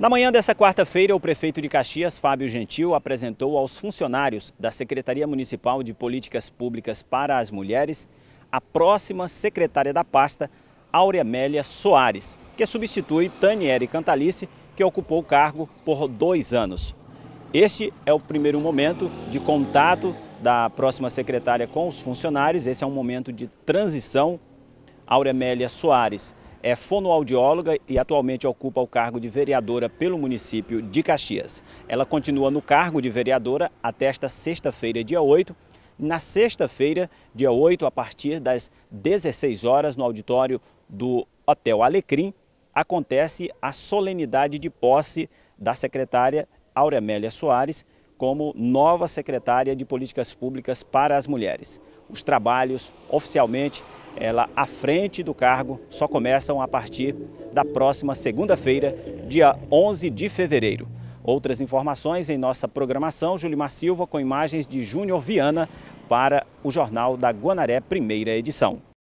Na manhã dessa quarta-feira, o prefeito de Caxias, Fábio Gentil, apresentou aos funcionários da Secretaria Municipal de Políticas Públicas para as Mulheres a próxima secretária da pasta, Auremélia Soares, que substitui Taniele Cantalice, que ocupou o cargo por dois anos. Este é o primeiro momento de contato da próxima secretária com os funcionários, esse é um momento de transição. Auremélia Soares é fonoaudióloga e atualmente ocupa o cargo de vereadora pelo município de Caxias. Ela continua no cargo de vereadora até esta sexta-feira, dia 8, na sexta-feira, dia 8, a partir das 16 horas, no auditório do Hotel Alecrim, acontece a solenidade de posse da secretária Auremélia Soares, como nova secretária de Políticas Públicas para as Mulheres. Os trabalhos, oficialmente, ela à frente do cargo, só começam a partir da próxima segunda-feira, dia 11 de fevereiro. Outras informações em nossa programação, Julimar Silva com imagens de Júnior Viana para o Jornal da Guanaré, primeira edição.